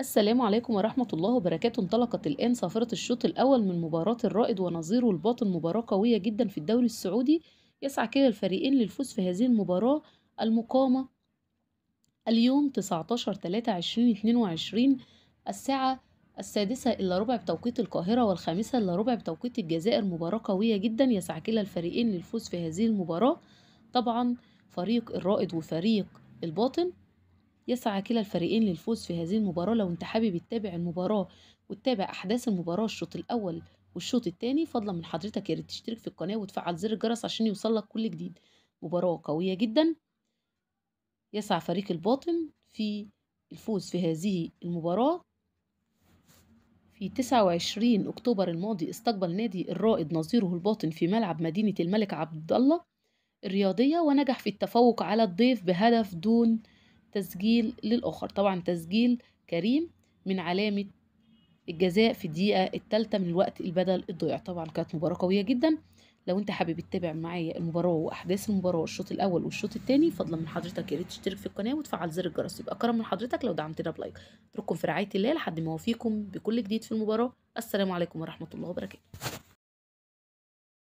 السلام عليكم ورحمة الله وبركاته انطلقت الآن صافرة الشوط الأول من مباراة الرائد ونظيره الباطن مباراة قوية جدا في الدوري السعودي يسعى كلا الفريقين للفوز في هذه المباراة المقامة اليوم 19 3 2022 الساعة السادسة إلا ربع بتوقيت القاهرة والخامسة إلا ربع بتوقيت الجزائر مباراة قوية جدا يسعى كلا الفريقين للفوز في هذه المباراة طبعا فريق الرائد وفريق الباطن يسعى كلا الفريقين للفوز في هذه المباراة لو انت حابب تتابع المباراة وتتابع أحداث المباراة الشوط الأول والشوط الثاني فضلا من حضرتك يا ريت تشترك في القناة وتفعل زر الجرس عشان يوصلك كل جديد مباراة قوية جدا يسعى فريق الباطن في الفوز في هذه المباراة في 29 أكتوبر الماضي استقبل نادي الرائد نظيره الباطن في ملعب مدينة الملك عبد الله الرياضية ونجح في التفوق على الضيف بهدف دون تسجيل للآخر طبعا تسجيل كريم من علامة الجزاء في الدقيقة الثالثة من الوقت البدل الضيع طبعا كانت مباراة قوية جدا لو انت حابب تتابع معايا المباراة وأحداث المباراة الشوط الأول والشوط الثاني فضلا من حضرتك يا ريت تشترك في القناة وتفعل زر الجرس يبقى كرم من حضرتك لو دعمتنا بلايك اترككم في رعاية الله لحد ما أوفيكم بكل جديد في المباراة السلام عليكم ورحمة الله وبركاته